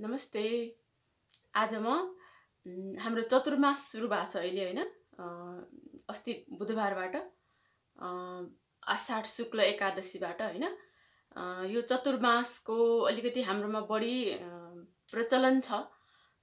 नमस्ते आज म हाम्रो चतुर्मास सुरु भएको छ अहिले होइन अस्ति बुधबारबाट आषाढ शुक्ल एकादशीबाट होइन यो चतुर्मासको अलिकति हाम्रोमा बढी प्रचलन छ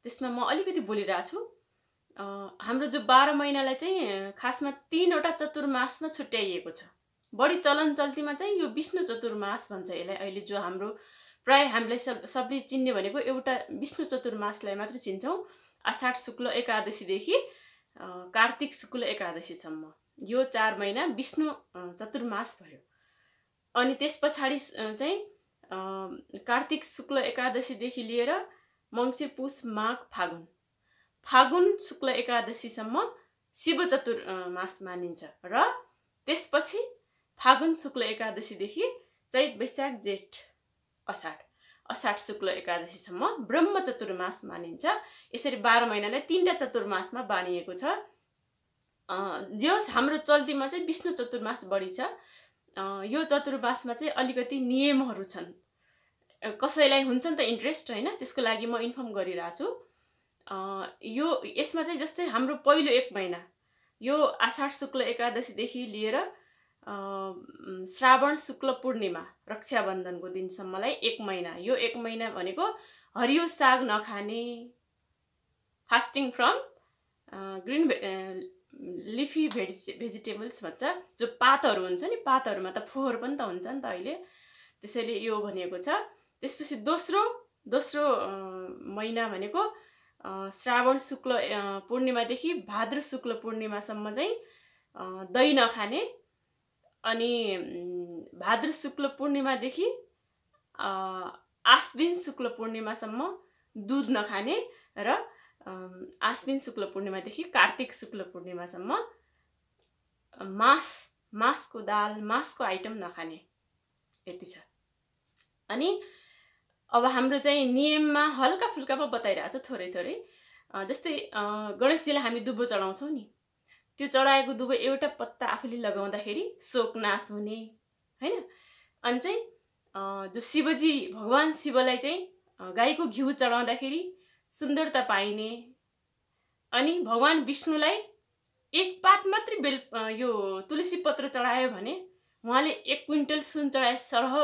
त्यसमा म अलिकति बोलिरहेको छु हाम्रो जो बाह्र महिनालाई चाहिँ खासमा तिनवटा चतुर्मासमा छुट्याइएको छ बढी चलन चल्तीमा चाहिँ यो विष्णु चतुर्मास भन्छ यसलाई अहिले जो हाम्रो प्राय हामीलाई सब सबले चिन्ने भनेको एउटा विष्णु चतुर्मासलाई मात्र चिन्छौँ आषाढ शुक्ल एकादशीदेखि कार्तिक शुक्ल एकादशीसम्म यो चार महिना विष्णु चतुर्मास भयो अनि त्यस पछाडि चाहिँ कार्तिक शुक्ल एकादशीदेखि लिएर मङ्सिर पुस माघ फागुन फागुन शुक्ल एकादशीसम्म शिव चतुर्मास मानिन्छ र त्यसपछि फागुन शुक्ल एकादशीदेखि चैत वैशाख जेठ असाढ असाढ शुक्ल एकादशीसम्म ब्रह्म चतुर्मास मानिन्छ यसरी बाह्र महिनालाई तिनवटा चतुर्मासमा बाँडिएको छ यो हाम्रो चल्तीमा चाहिँ विष्णु चतुर्मास बढी छ यो चतुर्मासमा चाहिँ अलिकति नियमहरू छन् कसैलाई हुन्छ नि त इन्ट्रेस्ट होइन त्यसको लागि म इन्फर्म गरिरहेको छु यो यसमा चाहिँ जस्तै हाम्रो पहिलो एक महिना यो आषाढ शुक्ल एकादशीदेखि लिएर श्रावण शुक्ल पूर्णिमा रक्षाबन्धनको दिनसम्मलाई एक महिना यो एक महिना भनेको हरियो साग नखाने fasting from green leafy veg vegetables भन्छ जो पातहरू हुन्छ नि पातहरूमा त फोहोर पनि त हुन्छ नि त अहिले त्यसैले यो भनेको छ त्यसपछि दोस्रो दोस्रो महिना भनेको श्रावण शुक्ल पूर्णिमादेखि भाद्र शुक्ल पूर्णिमासम्म चाहिँ दही नखाने अनि भाद्र शुक्ल पूर्णिमादेखि आश्विन शुक्ल पूर्णिमासम्म दुध नखाने र आश्विन शुक्ल पूर्णिमादेखि कार्तिक शुक्ल पूर्णिमासम्म मास मासको दाल मासको आइटम नखाने यति छ अनि अब हाम्रो चाहिँ नियममा हल्का फुल्कामा बताइरहेको छ थोरै थोरै जस्तै गणेशजीलाई हामी दुबो चढाउँछौँ नि त्यो चढाएको दुबो एउटा पत्ता आफूले लगाउँदाखेरि शोक नाश हुने होइन अनि चाहिँ जो शिवजी भगवान् शिवलाई चाहिँ गाईको घिउ चढाउँदाखेरि सुन्दरता पाइने अनि भगवान् विष्णुलाई एक पात मात्रै बेल यो तुलसी पत्र चढायो भने उहाँले एक क्विन्टल सुन चढाए सरह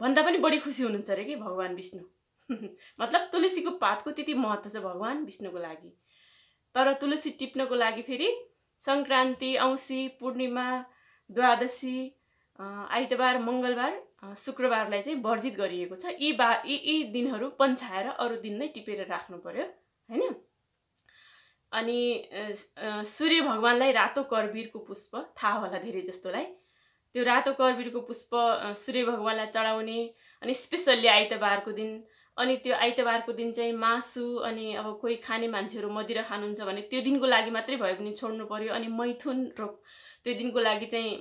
भन्दा पनि बढी खुसी हुनुहुन्छ अरे कि भगवान् विष्णु मतलब तुलसीको पातको त्यति महत्त्व छ भगवान् विष्णुको लागि तर तुलसी टिप्नको लागि फेरि सङ्क्रान्ति औँसी पूर्णिमा द्वादशी आइतबार मङ्गलबार शुक्रबारलाई चाहिँ वर्जित गरिएको छ यी बा यी यी दिनहरू पन्छाएर अरू दिन नै टिपेर राख्नु पऱ्यो होइन अनि सूर्य भगवान्लाई रातो करबिरको पुष्प थाहा होला धेरै जस्तोलाई त्यो रातो करबिरको पुष्प सूर्य भगवान्लाई चढाउने अनि स्पेसल्ली आइतबारको दिन अनि त्यो आइतबारको दिन चाहिँ मासु अनि अब कोही खाने मान्छेहरू मदिरा खानुहुन्छ भने त्यो दिनको लागि मात्रै भयो पनि छोड्नु पऱ्यो अनि मैथुन रोग त्यो दिनको लागि चाहिँ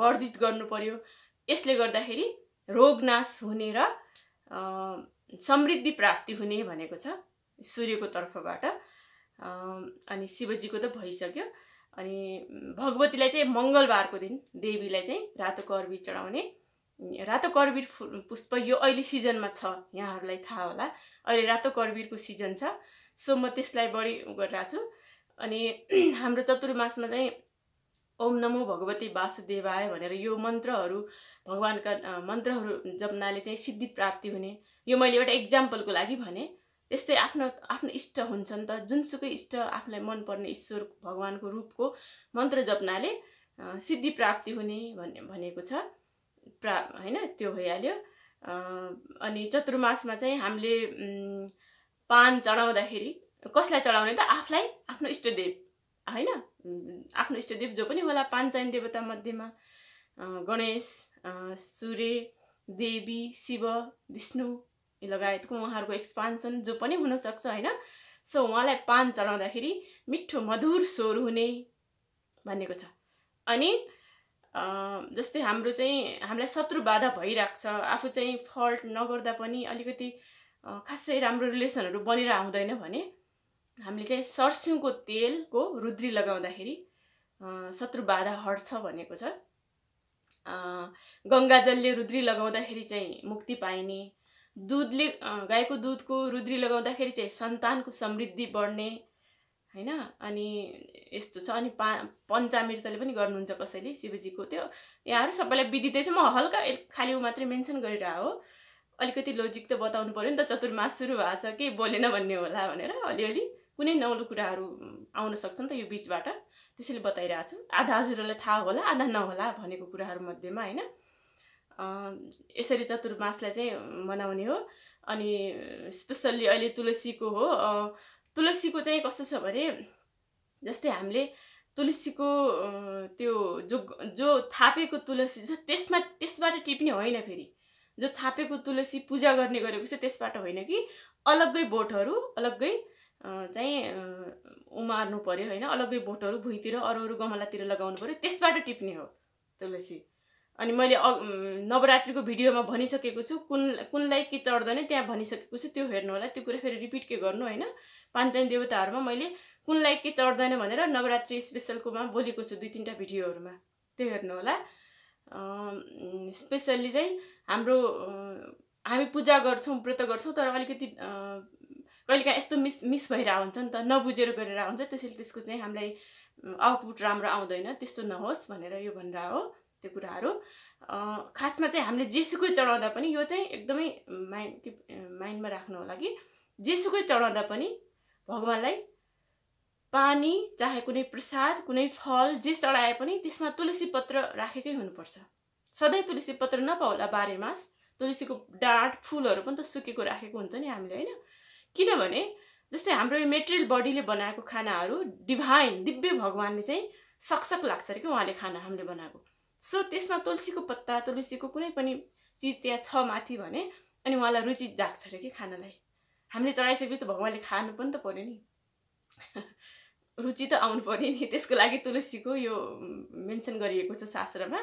वर्जित गर्नु पऱ्यो यसले गर्दाखेरि रोगनाश हुने र समृद्धि प्राप्ति हुने भनेको छ सूर्यको तर्फबाट अनि शिवजीको त भइसक्यो अनि भगवतीलाई चाहिँ मङ्गलबारको दिन देवीलाई चाहिँ रातो कर्बी चढाउने रातो करबिर पुष्प यो अहिले सिजनमा छ यहाँहरूलाई थाहा होला अहिले रातो करबिरको सिजन छ सो म त्यसलाई बढी गरिरहेको छु अनि हाम्रो चतुर्मासमा चाहिँ ओम नमो भगवती वासुदेवाय भनेर यो मन्त्रहरू भगवान्का मन्त्रहरू जप्नाले चाहिँ सिद्धि प्राप्ति हुने यो मैले एउटा इक्जाम्पलको लागि भने त्यस्तै आफ्नो आफ्नो इष्ट हुन्छ नि त जुनसुकै इष्ट आफूलाई मनपर्ने ईश्वर भगवान्को रूपको मन्त्र जप्नाले सिद्धि प्राप्ति हुने भन्ने भनेको छ प्रा होइन त्यो भइहाल्यो अनि चतुर्मासमा चाहिँ हामीले पान चढाउँदाखेरि कसलाई चढाउने त आफूलाई आफ्नो इष्टदेव होइन आफ्नो इष्टदेव जो पनि होला पान चाहिने देवता मध्येमा गणेश सूर्य देवी शिव विष्णु लगायतको उहाँहरूको एक्सपान्सन जो पनि हुनसक्छ होइन सो उहाँलाई पान चढाउँदाखेरि मिठो मधुर स्वर हुने भनेको छ अनि जस्तै हाम्रो चाहिँ हामीलाई शत्रु बाधा भइरहेको छ आफू चाहिँ फल्ट नगर्दा पनि अलिकति खासै राम्रो रिलेसनहरू बनेर आउँदैन भने हामीले चाहिँ सर्स्युको तेलको रुद्री लगाउँदाखेरि शत्रु बाधा हट्छ भनेको छ गङ्गाजलले रुद्री लगाउँदाखेरि चाहिँ मुक्ति पाइने दुधले गाईको दुधको रुद्री लगाउँदाखेरि चाहिँ सन्तानको समृद्धि बढ्ने होइन अनि यस्तो छ अनि पा पञ्चामृतले पनि गर्नुहुन्छ कसैले शिवजीको त्यो यहाँहरू सबैलाई बिदिँदैछ म हल्का खालि ऊ मात्रै मेन्सन गरेर हो अलिकति लोजिक त बताउनु पऱ्यो नि त चतुर्मास सुरु भएको छ कि बोलेन भन्ने होला भनेर अलिअलि कुनै नौलो कुराहरू आउन सक्छ नि त यो बिचबाट त्यसैले बताइरहेको छु आधा हजुरहरूलाई थाहा होला आधा नहोला भनेको कुराहरूमध्येमा होइन यसरी चतुर्मासलाई चाहिँ मनाउने हो अनि स्पेसल्ली अहिले तुलसीको हो तुलसीको चाहिँ कस्तो छ भने जस्तै हामीले तुलसीको त्यो जो जो थापेको तुलसी छ त्यसमा त्यसबाट टिप्ने होइन फेरि जो थापेको तुलसी पूजा गर्ने गरेको छ त्यसबाट होइन कि अलग्गै बोटहरू अलग्गै चाहिँ उमार्नु पऱ्यो होइन अलग्गै बोटहरू भुइँतिर अरू अरू गमलातिर लगाउनु पऱ्यो त्यसबाट टिप्ने हो तुलसी अनि मैले नवरात्रिको भिडियोमा भनिसकेको छु कुन कुनलाई के चढ्दैन त्यहाँ भनिसकेको छु त्यो हेर्नु होला त्यो कुरा फेरि रिपिट के गर्नु होइन पाँचजन देवताहरूमा मैले कुनलाई के चढ्दैन भनेर नवरात्रि स्पेसलकोमा बोलेको छु दुई तिनवटा भिडियोहरूमा त्यो हेर्नु होला स्पेसल्ली चाहिँ हाम्रो हामी पूजा गर्छौँ व्रत गर्छौँ तर अलिकति कहिलेकाहीँ यस्तो मिस मिस भएर आउँछ नि त नबुझेर गरेर आउँछ त्यसैले त्यसको चाहिँ हामीलाई आउटपुट राम्रो आउँदैन त्यस्तो नहोस् भनेर यो भनेर हो त्यो कुराहरू खासमा चाहिँ हामीले जेसुकै चढाउँदा पनि यो चाहिँ एकदमै माइन्ड माइन्डमा राख्नु होला कि जेसुकै चढाउँदा पनि भगवान्लाई पानी चाहे कुनै प्रसाद कुनै फल जे चढाए पनि त्यसमा तुलसी पत्र राखेकै हुनुपर्छ सधैँ तुलसी पत्र नपाउला मास तुलसीको डाँट फुलहरू पनि त सुकेको राखेको हुन्छ नि हामीले होइन किनभने जस्तै हाम्रो यो मेटेरियल बडीले बनाएको खानाहरू डिभाइन दिव्य भगवान्ले चाहिँ सकसक लाग्छ अरे कि उहाँले खाना हामीले बनाएको सो त्यसमा तुलसीको पत्ता तुलसीको कुनै पनि चिज त्यहाँ छ माथि भने अनि उहाँलाई रुचि जाग्छ अरे कि खानालाई हामीले चढाइसकेपछि त भगवान्ले खानु पनि त पऱ्यो नि रुचि त आउनु पऱ्यो नि त्यसको लागि तुलसीको यो मेन्सन गरिएको छ शास्त्रमा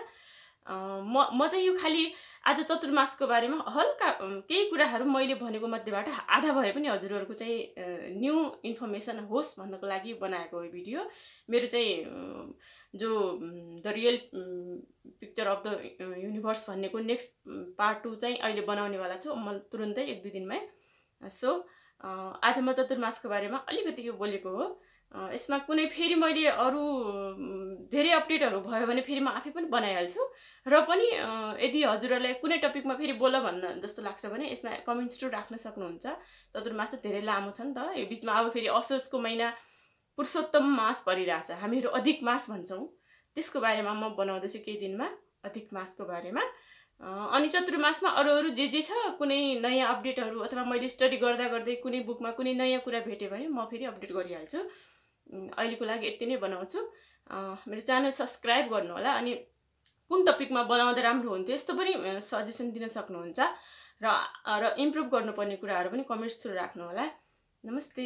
म म चाहिँ यो खालि आज चतुर्मासको बारेमा हल्का केही कुराहरू मैले भनेको मध्येबाट आधा भए पनि हजुरहरूको चाहिँ न्यु इन्फर्मेसन होस् भन्नको लागि बनाएको यो भिडियो मेरो चाहिँ जो the real picture of the universe भन्नेको नेक्स्ट पार्ट टू चाहिँ अहिले बनाउनेवाला छु म तुरुन्तै एक दुई दिनमै सो आज म चतुर्मासको बारेमा अलिकति बोलेको हो यसमा कुनै फेरि मैले अरू धेरै अपडेटहरू भयो भने फेरि म आफै पनि बनाइहाल्छु र पनि यदि हजुरहरूलाई कुनै टपिकमा फेरि बोल भन्न जस्तो लाग्छ भने यसमा कमेन्ट्सहरू राख्न सक्नुहुन्छ चतुर्मास त धेरै लामो छ नि त यो बिचमा अब फेरि असोजको महिना पुरुषोत्तम मास परिरहेछ हामीहरू अधिक मास भन्छौँ त्यसको बारेमा म बनाउँदैछु केही दिनमा अधिक मासको बारेमा अनि चतुर्मासमा अरू अरू जे जे छ कुनै नयाँ अपडेटहरू अथवा मैले स्टडी गर्दा गर्दै कुनै बुकमा कुनै नयाँ कुरा भेटेँ भने म फेरि अपडेट गरिहाल्छु अहिलेको लागि यति नै बनाउँछु मेरो च्यानल सब्सक्राइब गर्नु होला अनि कुन टपिकमा बनाउँदा राम्रो हुन्थ्यो यस्तो पनि सजेसन दिन सक्नुहुन्छ र र इम्प्रुभ गर्नुपर्ने कुराहरू पनि कमेन्ट्स थ्रु राख्नु होला नमस्ते